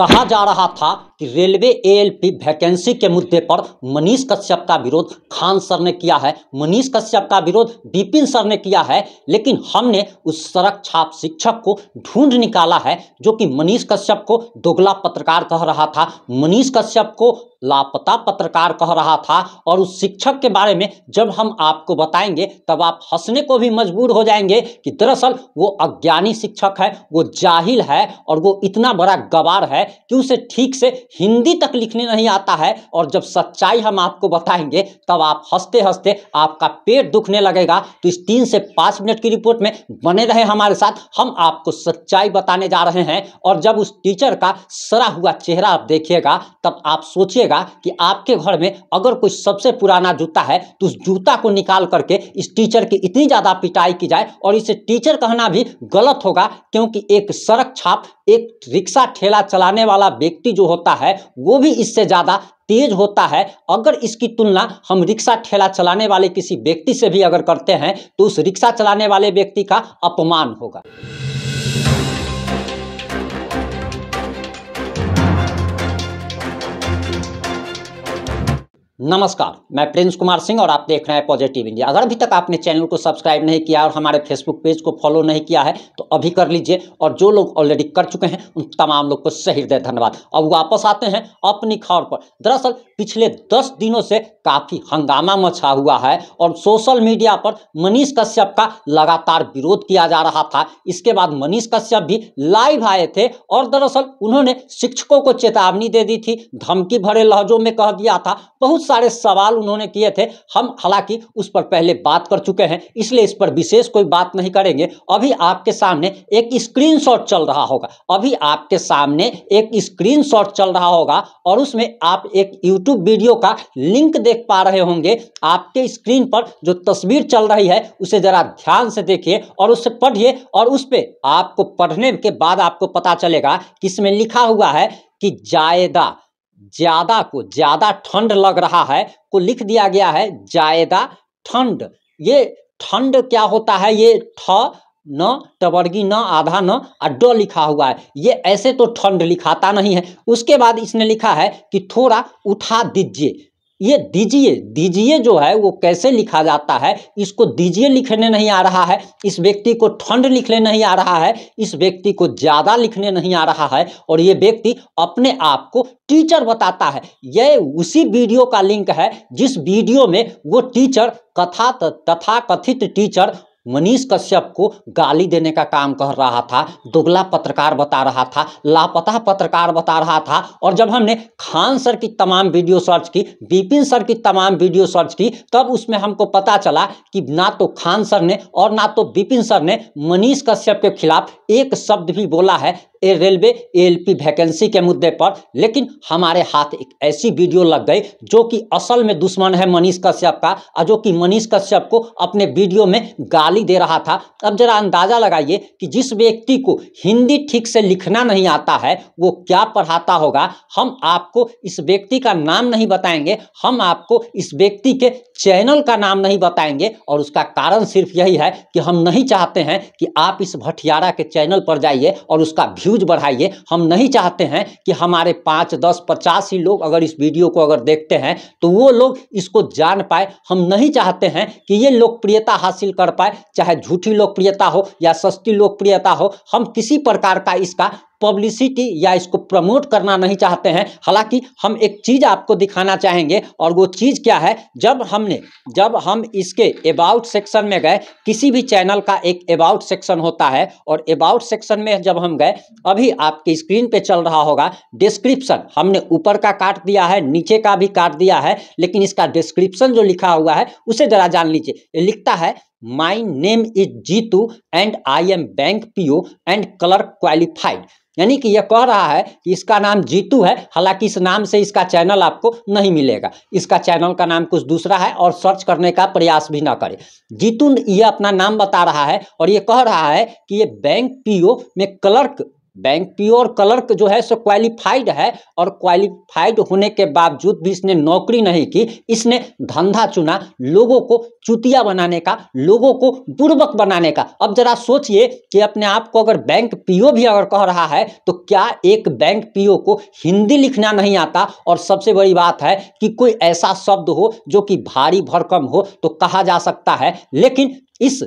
कहा जा रहा था कि रेलवे एएलपी वैकेंसी के मुद्दे पर मनीष कश्यप का विरोध खान सर ने किया है मनीष कश्यप का विरोध बिपिन सर ने किया है लेकिन हमने उस सड़क छाप शिक्षक को ढूंढ निकाला है जो कि मनीष कश्यप को दोगला पत्रकार कह रहा था मनीष कश्यप को लापता पत्रकार कह रहा था और उस शिक्षक के बारे में जब हम आपको बताएंगे तब आप हंसने को भी मजबूर हो जाएंगे कि दरअसल वो अज्ञानी शिक्षक है वो जाहिल है और वो इतना बड़ा गवार है कि उसे ठीक से हिंदी तक लिखने नहीं आता है और जब सच्चाई हम आपको बताएंगे तब आप हंसते हंसते आपका पेट दुखने लगेगा तो इस तीन से पाँच मिनट की रिपोर्ट में बने रहे हमारे साथ हम आपको सच्चाई बताने जा रहे हैं और जब उस टीचर का सरा हुआ चेहरा आप देखिएगा तब आप सोचिएगा करेगा कि आपके घर में अगर कोई सबसे पुराना जूता है तो उस जूता को निकाल करके इस टीचर की इतनी ज़्यादा पिटाई की जाए और इसे टीचर कहना भी गलत होगा क्योंकि एक सड़क छाप एक रिक्शा ठेला चलाने वाला व्यक्ति जो होता है वो भी इससे ज़्यादा तेज होता है अगर इसकी तुलना हम रिक्शा ठेला चलाने वाले किसी व्यक्ति से भी अगर करते हैं तो उस रिक्शा चलाने वाले व्यक्ति का अपमान होगा नमस्कार मैं प्रिंस कुमार सिंह और आप देख रहे हैं पॉजिटिव इंडिया अगर अभी तक आपने चैनल को सब्सक्राइब नहीं किया और हमारे फेसबुक पेज को फॉलो नहीं किया है तो अभी कर लीजिए और जो लोग ऑलरेडी कर चुके हैं उन तमाम लोग को सही हृदय धन्यवाद अब वापस आते हैं अपनी खबर पर दरअसल पिछले दस दिनों से काफ़ी हंगामा मचा हुआ है और सोशल मीडिया पर मनीष कश्यप का लगातार विरोध किया जा रहा था इसके बाद मनीष कश्यप भी लाइव आए थे और दरअसल उन्होंने शिक्षकों को चेतावनी दे दी थी धमकी भरे लहजों में कह दिया था बहुत सारे सवाल उन्होंने किए थे हम हालांकि उस पर पहले बात कर चुके हैं इसलिए इस पर विशेष कोई बात नहीं करेंगे अभी आपके सामने एक स्क्रीनशॉट चल रहा होगा अभी आपके सामने एक स्क्रीनशॉट चल रहा होगा और उसमें आप एक यूट्यूब वीडियो का लिंक देख पा रहे होंगे आपके स्क्रीन पर जो तस्वीर चल रही है उसे जरा ध्यान से देखिए और उसे पढ़िए और उस पर आपको पढ़ने के बाद आपको पता चलेगा कि इसमें लिखा हुआ है कि जायदा ज्यादा को ज्यादा ठंड लग रहा है को लिख दिया गया है जायदा ठंड ये ठंड क्या होता है ये ठ न टबरगी न आधा न अड्डो लिखा हुआ है ये ऐसे तो ठंड लिखाता नहीं है उसके बाद इसने लिखा है कि थोड़ा उठा दीजिए ये दीजिए दीजिए जो है वो कैसे लिखा जाता है इसको दीजिए लिखने नहीं आ रहा है इस व्यक्ति को ठंड लिखने नहीं आ रहा है इस व्यक्ति को ज़्यादा लिखने नहीं आ रहा है और ये व्यक्ति अपने आप को टीचर बताता है यह उसी वीडियो का लिंक है जिस वीडियो में वो टीचर कथा तथा कथित टीचर मनीष कश्यप को गाली देने का काम कर रहा था दुगला पत्रकार बता रहा था लापता पत्रकार बता रहा था और जब हमने खान सर की तमाम वीडियो सर्च की बिपिन सर की तमाम वीडियो सर्च की तब उसमें हमको पता चला कि ना तो खान सर ने और ना तो बिपिन सर ने मनीष कश्यप के खिलाफ एक शब्द भी बोला है ए रेलवे एलपी वैकेंसी के मुद्दे पर लेकिन हमारे हाथ एक ऐसी वीडियो लग गई जो कि असल में दुश्मन है मनीष कश्यप का और जो कि मनीष कश्यप को अपने वीडियो में गाली दे रहा था अब जरा अंदाज़ा लगाइए कि जिस व्यक्ति को हिंदी ठीक से लिखना नहीं आता है वो क्या पढ़ाता होगा हम आपको इस व्यक्ति का नाम नहीं बताएंगे हम आपको इस व्यक्ति के चैनल का नाम नहीं बताएंगे और उसका कारण सिर्फ यही है कि हम नहीं चाहते हैं कि आप इस भटियारा के चैनल पर जाइए और उसका व्यू व्यूज़ बढ़ाइए हम नहीं चाहते हैं कि हमारे पाँच दस पचास ही लोग अगर इस वीडियो को अगर देखते हैं तो वो लोग इसको जान पाए हम नहीं चाहते हैं कि ये लोकप्रियता हासिल कर पाए चाहे झूठी लोकप्रियता हो या सस्ती लोकप्रियता हो हम किसी प्रकार का इसका पब्लिसिटी या इसको प्रमोट करना नहीं चाहते हैं हालांकि हम एक चीज़ आपको दिखाना चाहेंगे और वो चीज़ क्या है जब हमने जब हम इसके अबाउट सेक्शन में गए किसी भी चैनल का एक अबाउट सेक्शन होता है और अबाउट सेक्शन में जब हम गए अभी आपकी स्क्रीन पे चल रहा होगा डिस्क्रिप्शन हमने ऊपर का काट दिया है नीचे का भी काट दिया है लेकिन इसका डिस्क्रिप्शन जो लिखा हुआ है उसे जरा जान लीजिए लिखता है my name is Jitu and I am bank PO and clerk qualified यानी कि यह कह रहा है कि इसका नाम जीतू है हालांकि इस नाम से इसका चैनल आपको नहीं मिलेगा इसका चैनल का नाम कुछ दूसरा है और सर्च करने का प्रयास भी ना करें जीतू यह अपना नाम बता रहा है और ये कह रहा है कि ये बैंक पीओ में क्लर्क बैंक प्योर क्लर्क जो है सो क्वालिफाइड है और क्वालिफाइड होने के बावजूद भी इसने नौकरी नहीं की इसने धंधा चुना लोगों को चुतिया बनाने का लोगों को बुर्बक बनाने का अब जरा सोचिए कि अपने आप को अगर बैंक पीओ भी अगर कह रहा है तो क्या एक बैंक पीओ को हिंदी लिखना नहीं आता और सबसे बड़ी बात है कि कोई ऐसा शब्द हो जो कि भारी भरकम हो तो कहा जा सकता है लेकिन इस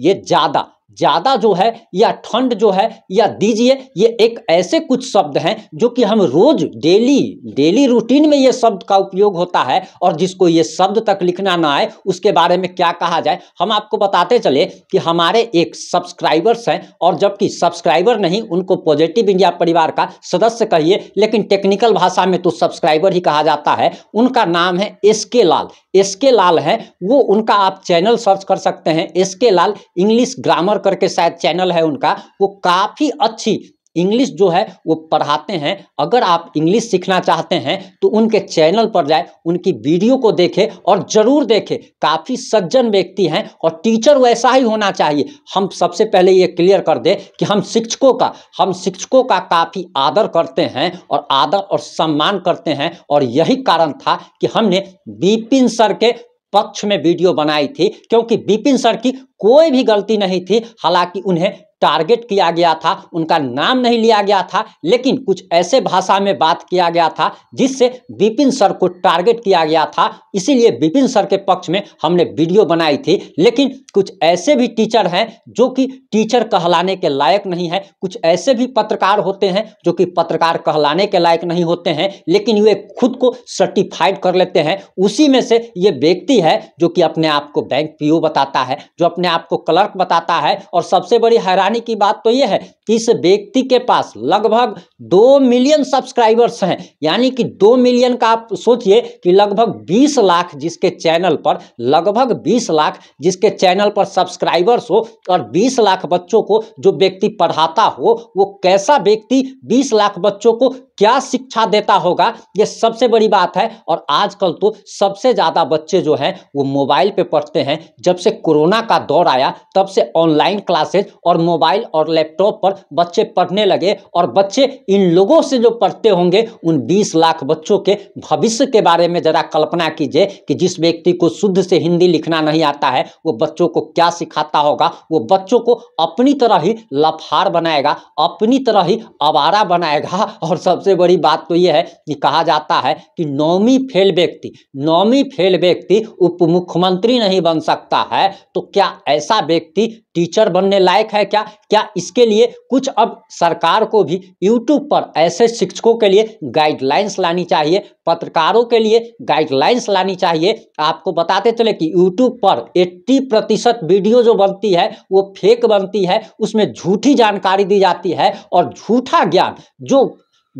ये ज़्यादा ज़्यादा जो है या ठंड जो है या दीजिए ये एक ऐसे कुछ शब्द हैं जो कि हम रोज़ डेली डेली रूटीन में ये शब्द का उपयोग होता है और जिसको ये शब्द तक लिखना ना आए उसके बारे में क्या कहा जाए हम आपको बताते चले कि हमारे एक सब्सक्राइबर्स हैं और जबकि सब्सक्राइबर नहीं उनको पॉजिटिव इंडिया परिवार का सदस्य कहिए लेकिन टेक्निकल भाषा में तो सब्सक्राइबर ही कहा जाता है उनका नाम है एस के लाल एस के लाल है वो उनका आप चैनल सर्च कर सकते हैं एस के लाल इंग्लिश ग्रामर करके शायद चैनल है उनका वो काफ़ी अच्छी इंग्लिश जो है वो पढ़ाते हैं अगर आप इंग्लिश सीखना चाहते हैं तो उनके चैनल पर जाए उनकी वीडियो को देखें और ज़रूर देखें काफ़ी सज्जन व्यक्ति हैं और टीचर वैसा ही होना चाहिए हम सबसे पहले ये क्लियर कर दें कि हम शिक्षकों का हम शिक्षकों का काफ़ी आदर करते हैं और आदर और सम्मान करते हैं और यही कारण था कि हमने बिपिन सर के पक्ष में वीडियो बनाई थी क्योंकि बिपिन सर की कोई भी गलती नहीं थी हालांकि उन्हें टारगेट किया गया था उनका नाम नहीं लिया गया था लेकिन कुछ ऐसे भाषा में बात किया गया था जिससे बिपिन सर को टारगेट किया गया था इसीलिए बिपिन सर के पक्ष में हमने वीडियो बनाई थी लेकिन कुछ ऐसे भी टीचर हैं जो कि टीचर कहलाने के लायक नहीं है कुछ ऐसे भी पत्रकार होते हैं जो कि पत्रकार कहलाने के लायक नहीं होते हैं लेकिन वे खुद को सर्टिफाइड कर लेते हैं उसी में से ये व्यक्ति है जो कि अपने आप को बैंक पी बताता है जो अपने आप को क्लर्क बताता है और सबसे बड़ी हैरान हैरानी की बात तो यह है कि इस व्यक्ति के पास लगभग दो मिलियन सब्सक्राइबर्स हैं यानी कि दो मिलियन का आप सोचिए कि लगभग बीस लाख जिसके चैनल पर लगभग बीस लाख जिसके चैनल पर सब्सक्राइबर्स हो और बीस लाख बच्चों को जो व्यक्ति पढ़ाता हो वो कैसा व्यक्ति बीस लाख बच्चों को क्या शिक्षा देता होगा ये सबसे बड़ी बात है और आजकल तो सबसे ज़्यादा बच्चे जो हैं वो मोबाइल पे पढ़ते हैं जब से कोरोना का दौर आया तब से ऑनलाइन क्लासेज और मोबाइल और लैपटॉप पर बच्चे पढ़ने लगे और बच्चे इन लोगों से जो पढ़ते होंगे उन बीस लाख बच्चों के भविष्य के बारे में ज़रा कल्पना कीजिए कि जिस व्यक्ति को शुद्ध से हिंदी लिखना नहीं आता है वो बच्चों को क्या सिखाता होगा वो बच्चों को अपनी तरह ही लफार बनाएगा अपनी तरह ही आवारा बनाएगा और सबसे सबसे बड़ी बात तो यह है कि कहा जाता है कि नौमी फेल व्यक्ति नौमी फेल व्यक्ति उप मुख्यमंत्री नहीं बन सकता है तो क्या ऐसा व्यक्ति टीचर बनने लायक है क्या क्या इसके लिए कुछ अब सरकार को भी यूट्यूब पर ऐसे शिक्षकों के लिए गाइडलाइंस लानी चाहिए पत्रकारों के लिए गाइडलाइंस लानी चाहिए आपको बताते चले कि यूट्यूब पर 80 प्रतिशत वीडियो जो बनती है वो फेक बनती है उसमें झूठी जानकारी दी जाती है और झूठा ज्ञान जो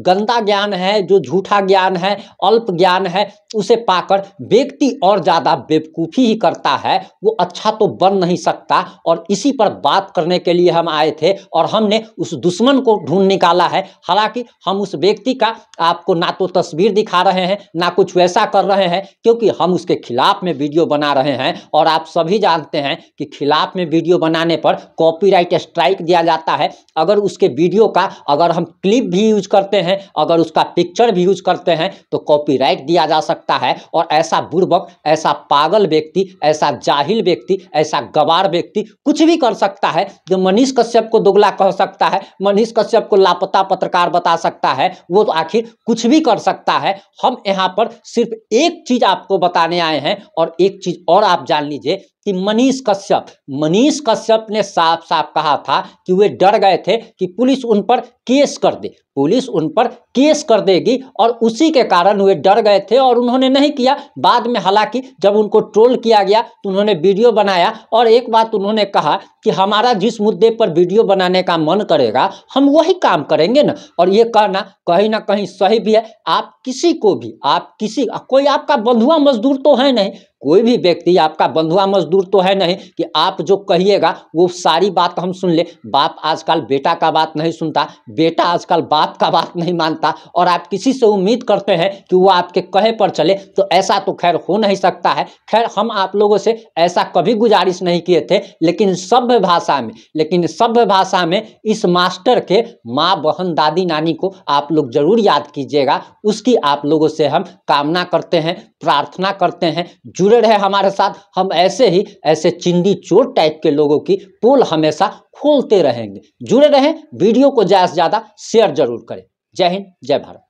गंदा ज्ञान है जो झूठा ज्ञान है अल्प ज्ञान है उसे पाकर व्यक्ति और ज़्यादा बेवकूफ़ी ही करता है वो अच्छा तो बन नहीं सकता और इसी पर बात करने के लिए हम आए थे और हमने उस दुश्मन को ढूंढ निकाला है हालांकि हम उस व्यक्ति का आपको ना तो तस्वीर दिखा रहे हैं ना कुछ वैसा कर रहे हैं क्योंकि हम उसके खिलाफ में वीडियो बना रहे हैं और आप सभी जानते हैं कि खिलाफ में वीडियो बनाने पर कॉपीराइट स्ट्राइक दिया जाता है अगर उसके वीडियो का अगर हम क्लिप भी यूज करते हैं हैं अगर उसका पिक्चर भी यूज करते हैं तो कॉपीराइट दिया जा सकता है और ऐसा बुर्बक ऐसा पागल व्यक्ति ऐसा जाहिल व्यक्ति ऐसा गवार व्यक्ति कुछ भी कर सकता है जो मनीष कश्यप को दोगला कह सकता है मनीष कश्यप को लापता पत्रकार बता सकता है वो तो आखिर कुछ भी कर सकता है हम यहाँ पर सिर्फ एक चीज आपको बताने आए हैं और एक चीज और आप जान लीजिए कि मनीष कश्यप मनीष कश्यप ने साफ साफ कहा था कि वे डर गए थे कि पुलिस उन पर केस कर दे पुलिस उन उन पर केस कर देगी और उसी के कारण वे डर गए थे और उन्होंने नहीं किया बाद में हालांकि जब उनको ट्रोल किया गया तो उन्होंने वीडियो बनाया और एक बात उन्होंने कहा कि हमारा जिस मुद्दे पर वीडियो बनाने का मन करेगा हम वही काम करेंगे ना और ये कहना कहीं ना कहीं सही भी है आप किसी को भी आप किसी कोई आपका बंधुआ मजदूर तो है नहीं कोई भी व्यक्ति आपका बंधुआ मजदूर तो है नहीं कि आप जो कहिएगा वो सारी बात हम सुन ले बाप आजकल बेटा का बात नहीं सुनता बेटा आजकल बाप का बात नहीं मानता और आप किसी से उम्मीद करते हैं कि वो आपके कहे पर चले तो ऐसा तो खैर हो नहीं सकता है खैर हम आप लोगों से ऐसा कभी गुजारिश नहीं किए थे लेकिन सभ्य भाषा में लेकिन सभ्य भाषा में इस मास्टर के माँ बहन दादी नानी को आप लोग जरूर याद कीजिएगा उसकी आप लोगों से हम कामना करते हैं प्रार्थना करते हैं जुड़ जुड़े रहे हमारे साथ हम ऐसे ही ऐसे चिंदी चोर टाइप के लोगों की पोल हमेशा खोलते रहेंगे जुड़े रहें वीडियो को ज़्यादा से ज़्यादा शेयर जरूर करें जय हिंद जय भारत